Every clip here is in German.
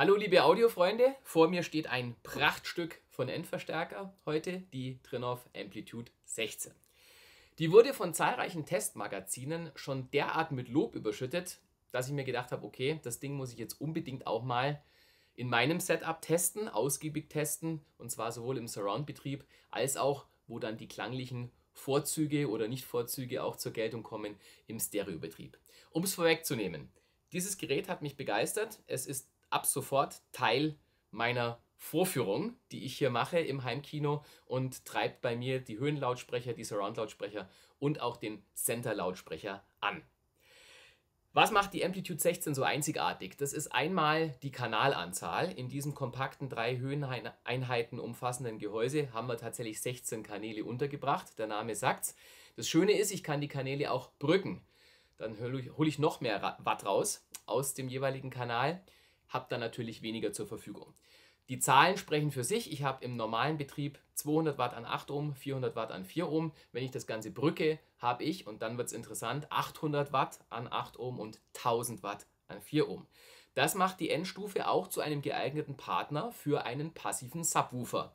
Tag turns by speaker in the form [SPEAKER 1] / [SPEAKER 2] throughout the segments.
[SPEAKER 1] Hallo liebe Audiofreunde, vor mir steht ein Prachtstück von Endverstärker heute, die Trinov Amplitude 16. Die wurde von zahlreichen Testmagazinen schon derart mit Lob überschüttet, dass ich mir gedacht habe, okay, das Ding muss ich jetzt unbedingt auch mal in meinem Setup testen, ausgiebig testen, und zwar sowohl im Surround-Betrieb als auch, wo dann die klanglichen Vorzüge oder Nicht-Vorzüge auch zur Geltung kommen, im Stereobetrieb. Um es vorwegzunehmen, dieses Gerät hat mich begeistert. Es ist ab sofort Teil meiner Vorführung, die ich hier mache im Heimkino und treibt bei mir die Höhenlautsprecher, die Surround-Lautsprecher und auch den Center-Lautsprecher an. Was macht die Amplitude 16 so einzigartig? Das ist einmal die Kanalanzahl. In diesem kompakten drei Höheneinheiten umfassenden Gehäuse haben wir tatsächlich 16 Kanäle untergebracht. Der Name sagt's. Das Schöne ist, ich kann die Kanäle auch brücken. Dann hole ich noch mehr Watt raus aus dem jeweiligen Kanal habe dann natürlich weniger zur Verfügung. Die Zahlen sprechen für sich. Ich habe im normalen Betrieb 200 Watt an 8 Ohm, 400 Watt an 4 Ohm. Wenn ich das Ganze brücke, habe ich, und dann wird es interessant, 800 Watt an 8 Ohm und 1000 Watt an 4 Ohm. Das macht die Endstufe auch zu einem geeigneten Partner für einen passiven Subwoofer.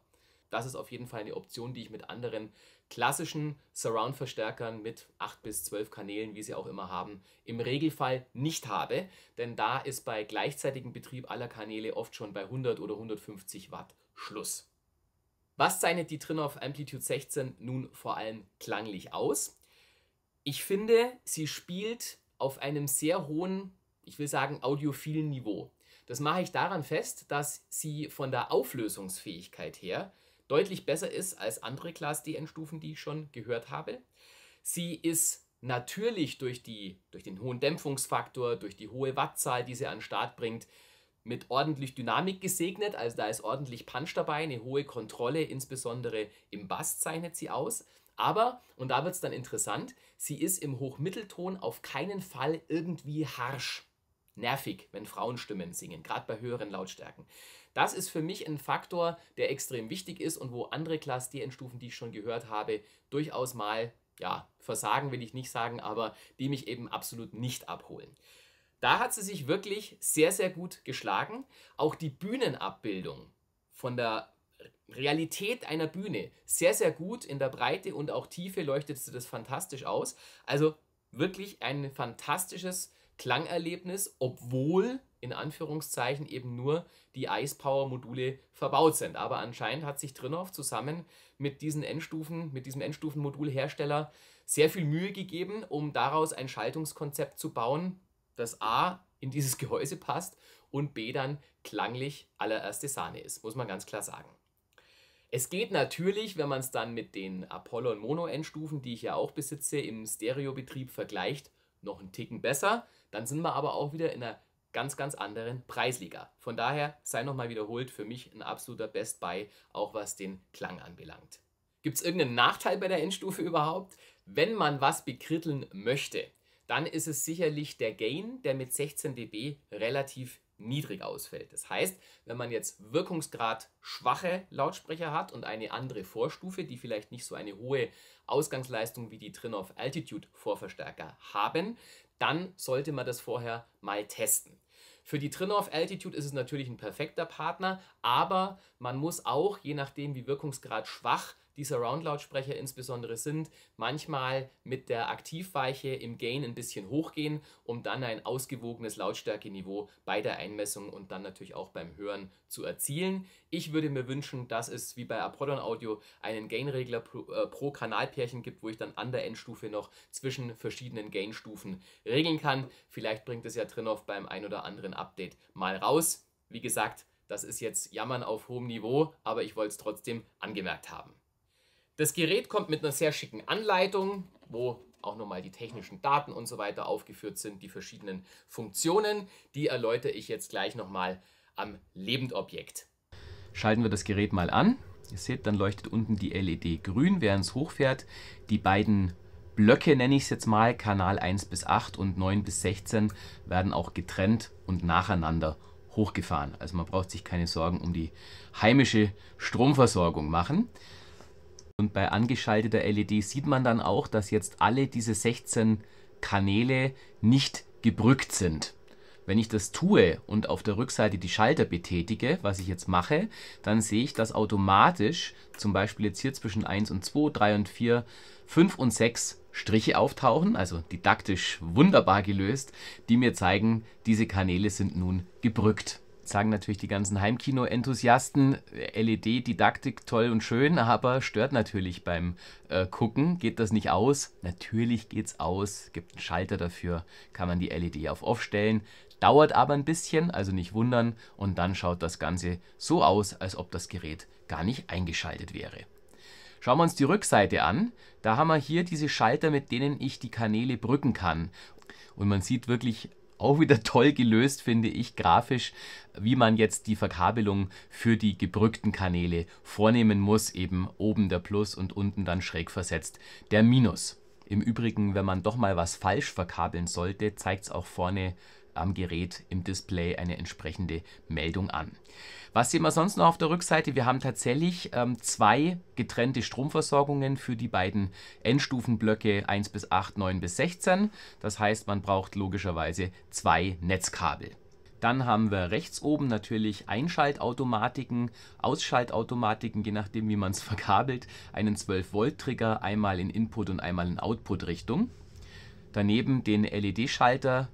[SPEAKER 1] Das ist auf jeden Fall eine Option, die ich mit anderen klassischen Surround-Verstärkern mit 8 bis 12 Kanälen, wie sie auch immer haben, im Regelfall nicht habe, denn da ist bei gleichzeitigem Betrieb aller Kanäle oft schon bei 100 oder 150 Watt Schluss. Was zeichnet die Trinoff Amplitude 16 nun vor allem klanglich aus? Ich finde, sie spielt auf einem sehr hohen, ich will sagen, audiophilen Niveau. Das mache ich daran fest, dass sie von der Auflösungsfähigkeit her deutlich besser ist als andere Class DN-Stufen, die ich schon gehört habe. Sie ist natürlich durch, die, durch den hohen Dämpfungsfaktor, durch die hohe Wattzahl, die sie an den Start bringt, mit ordentlich Dynamik gesegnet. Also da ist ordentlich Punch dabei, eine hohe Kontrolle, insbesondere im Bass zeichnet sie aus. Aber, und da wird es dann interessant, sie ist im Hochmittelton auf keinen Fall irgendwie harsch nervig, wenn Frauenstimmen singen, gerade bei höheren Lautstärken. Das ist für mich ein Faktor, der extrem wichtig ist und wo andere Class D-Endstufen, die ich schon gehört habe, durchaus mal, ja, versagen will ich nicht sagen, aber die mich eben absolut nicht abholen. Da hat sie sich wirklich sehr, sehr gut geschlagen. Auch die Bühnenabbildung von der Realität einer Bühne sehr, sehr gut in der Breite und auch Tiefe leuchtet sie das fantastisch aus. Also wirklich ein fantastisches Klangerlebnis, obwohl in Anführungszeichen eben nur die Icepower-Module verbaut sind. Aber anscheinend hat sich Trinov zusammen mit diesen Endstufen, mit diesem Endstufenmodulhersteller sehr viel Mühe gegeben, um daraus ein Schaltungskonzept zu bauen, das A in dieses Gehäuse passt und B dann klanglich allererste Sahne ist, muss man ganz klar sagen. Es geht natürlich, wenn man es dann mit den Apollon Mono Endstufen, die ich ja auch besitze, im Stereobetrieb vergleicht, noch ein Ticken besser. Dann sind wir aber auch wieder in einer ganz, ganz anderen Preisliga. Von daher sei nochmal wiederholt, für mich ein absoluter Best Buy, auch was den Klang anbelangt. Gibt es irgendeinen Nachteil bei der Endstufe überhaupt? Wenn man was bekritteln möchte, dann ist es sicherlich der Gain, der mit 16 dB relativ niedrig ausfällt. Das heißt, wenn man jetzt wirkungsgrad schwache Lautsprecher hat und eine andere Vorstufe, die vielleicht nicht so eine hohe Ausgangsleistung wie die Trinov Altitude Vorverstärker haben, dann sollte man das vorher mal testen. Für die Trinov Altitude ist es natürlich ein perfekter Partner, aber man muss auch, je nachdem wie wirkungsgrad schwach dieser round lautsprecher insbesondere sind, manchmal mit der Aktivweiche im Gain ein bisschen hochgehen, um dann ein ausgewogenes Lautstärkeniveau bei der Einmessung und dann natürlich auch beim Hören zu erzielen. Ich würde mir wünschen, dass es wie bei Apodon Audio einen Gain-Regler pro, äh, pro Kanalpärchen gibt, wo ich dann an der Endstufe noch zwischen verschiedenen Gain-Stufen regeln kann. Vielleicht bringt es ja Trinov beim ein oder anderen Update mal raus. Wie gesagt, das ist jetzt Jammern auf hohem Niveau, aber ich wollte es trotzdem angemerkt haben. Das Gerät kommt mit einer sehr schicken Anleitung, wo auch nochmal die technischen Daten und so weiter aufgeführt sind, die verschiedenen Funktionen. Die erläutere ich jetzt gleich nochmal am Lebendobjekt. Schalten wir das Gerät mal an. Ihr seht, dann leuchtet unten die LED grün, während es hochfährt. Die beiden Blöcke nenne ich es jetzt mal, Kanal 1 bis 8 und 9 bis 16, werden auch getrennt und nacheinander hochgefahren. Also man braucht sich keine Sorgen um die heimische Stromversorgung machen. Und bei angeschalteter LED sieht man dann auch, dass jetzt alle diese 16 Kanäle nicht gebrückt sind. Wenn ich das tue und auf der Rückseite die Schalter betätige, was ich jetzt mache, dann sehe ich, dass automatisch zum Beispiel jetzt hier zwischen 1 und 2, 3 und 4, 5 und 6 Striche auftauchen, also didaktisch wunderbar gelöst, die mir zeigen, diese Kanäle sind nun gebrückt sagen natürlich die ganzen Heimkino-Enthusiasten, LED-Didaktik toll und schön, aber stört natürlich beim äh, Gucken. Geht das nicht aus? Natürlich geht es aus. Gibt einen Schalter dafür, kann man die LED auf Off stellen. Dauert aber ein bisschen, also nicht wundern. Und dann schaut das Ganze so aus, als ob das Gerät gar nicht eingeschaltet wäre. Schauen wir uns die Rückseite an. Da haben wir hier diese Schalter, mit denen ich die Kanäle brücken kann. Und man sieht wirklich auch wieder toll gelöst, finde ich, grafisch, wie man jetzt die Verkabelung für die gebrückten Kanäle vornehmen muss. Eben oben der Plus und unten dann schräg versetzt der Minus. Im Übrigen, wenn man doch mal was falsch verkabeln sollte, zeigt es auch vorne am Gerät im Display eine entsprechende Meldung an. Was sehen wir sonst noch auf der Rückseite? Wir haben tatsächlich ähm, zwei getrennte Stromversorgungen für die beiden Endstufenblöcke 1 bis 8, 9 bis 16. Das heißt, man braucht logischerweise zwei Netzkabel. Dann haben wir rechts oben natürlich Einschaltautomatiken, Ausschaltautomatiken, je nachdem wie man es verkabelt, einen 12-Volt-Trigger, einmal in Input- und einmal in Output-Richtung. Daneben den LED-Schalter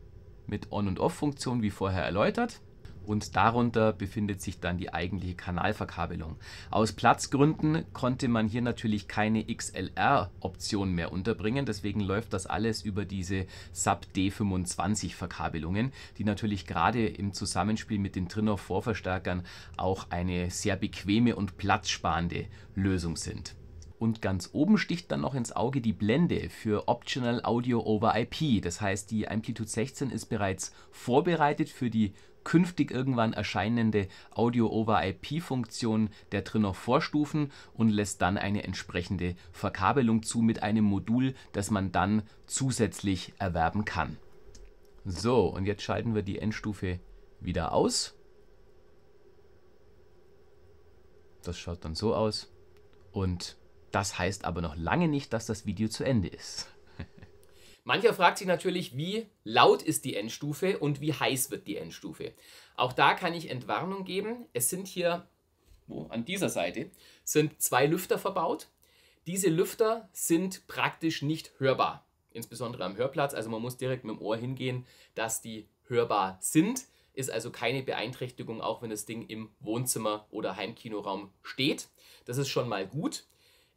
[SPEAKER 1] mit On- und Off-Funktion, wie vorher erläutert. Und darunter befindet sich dann die eigentliche Kanalverkabelung. Aus Platzgründen konnte man hier natürlich keine XLR-Option mehr unterbringen. Deswegen läuft das alles über diese Sub D25-Verkabelungen, die natürlich gerade im Zusammenspiel mit den Trinov-Vorverstärkern auch eine sehr bequeme und platzsparende Lösung sind. Und ganz oben sticht dann noch ins Auge die Blende für Optional Audio over IP. Das heißt, die Amplitude 16 ist bereits vorbereitet für die künftig irgendwann erscheinende Audio-over-IP-Funktion der Trinner Vorstufen und lässt dann eine entsprechende Verkabelung zu mit einem Modul, das man dann zusätzlich erwerben kann. So, und jetzt schalten wir die Endstufe wieder aus. Das schaut dann so aus. Und das heißt aber noch lange nicht, dass das Video zu Ende ist. Mancher fragt sich natürlich, wie laut ist die Endstufe und wie heiß wird die Endstufe. Auch da kann ich Entwarnung geben. Es sind hier, wo an dieser Seite, sind zwei Lüfter verbaut. Diese Lüfter sind praktisch nicht hörbar, insbesondere am Hörplatz. Also man muss direkt mit dem Ohr hingehen, dass die hörbar sind. Ist also keine Beeinträchtigung, auch wenn das Ding im Wohnzimmer oder Heimkinoraum steht. Das ist schon mal gut.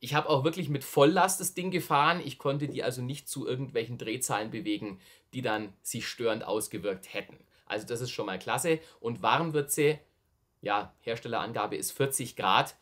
[SPEAKER 1] Ich habe auch wirklich mit Volllast das Ding gefahren. Ich konnte die also nicht zu irgendwelchen Drehzahlen bewegen, die dann sich störend ausgewirkt hätten. Also das ist schon mal klasse. Und warm wird sie, ja, Herstellerangabe ist 40 Grad.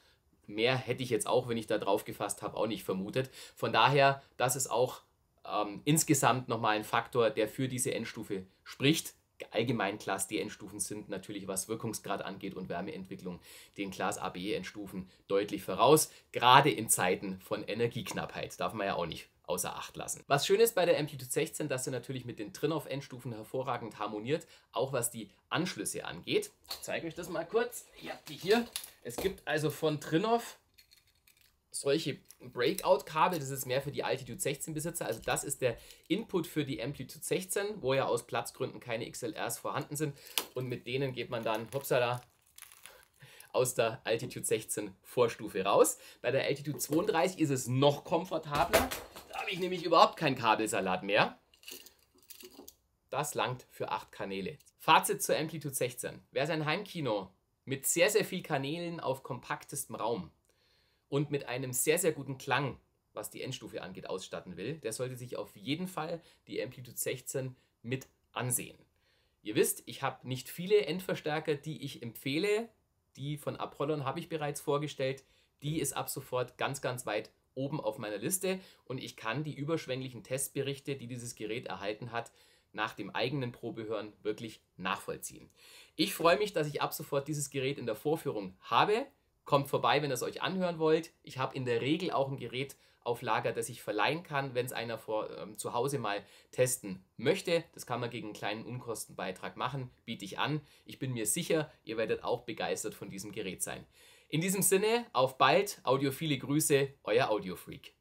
[SPEAKER 1] Mehr hätte ich jetzt auch, wenn ich da drauf gefasst habe, auch nicht vermutet. Von daher, das ist auch ähm, insgesamt nochmal ein Faktor, der für diese Endstufe spricht allgemein Class D-Endstufen sind natürlich, was Wirkungsgrad angeht und Wärmeentwicklung, den Class AB-Endstufen deutlich voraus, gerade in Zeiten von Energieknappheit. Darf man ja auch nicht außer Acht lassen. Was schön ist bei der Amplitude 16, dass sie natürlich mit den Trinoff-Endstufen hervorragend harmoniert, auch was die Anschlüsse angeht. Ich zeige euch das mal kurz. Ihr habt die hier. Es gibt also von Trinoff solche Breakout-Kabel, das ist mehr für die Altitude 16 Besitzer, also das ist der Input für die Amplitude 16, wo ja aus Platzgründen keine XLRs vorhanden sind und mit denen geht man dann, hupsala, aus der Altitude 16 Vorstufe raus. Bei der Altitude 32 ist es noch komfortabler, da habe ich nämlich überhaupt keinen Kabelsalat mehr. Das langt für acht Kanäle. Fazit zur Amplitude 16. Wer sein Heimkino mit sehr, sehr vielen Kanälen auf kompaktestem Raum und mit einem sehr, sehr guten Klang, was die Endstufe angeht, ausstatten will, der sollte sich auf jeden Fall die Amplitude 16 mit ansehen. Ihr wisst, ich habe nicht viele Endverstärker, die ich empfehle. Die von Apollon habe ich bereits vorgestellt. Die ist ab sofort ganz, ganz weit oben auf meiner Liste und ich kann die überschwänglichen Testberichte, die dieses Gerät erhalten hat, nach dem eigenen Probehören wirklich nachvollziehen. Ich freue mich, dass ich ab sofort dieses Gerät in der Vorführung habe. Kommt vorbei, wenn ihr es euch anhören wollt. Ich habe in der Regel auch ein Gerät auf Lager, das ich verleihen kann, wenn es einer vor, ähm, zu Hause mal testen möchte. Das kann man gegen einen kleinen Unkostenbeitrag machen, biete ich an. Ich bin mir sicher, ihr werdet auch begeistert von diesem Gerät sein. In diesem Sinne, auf bald, audiophile Grüße, euer Audiofreak.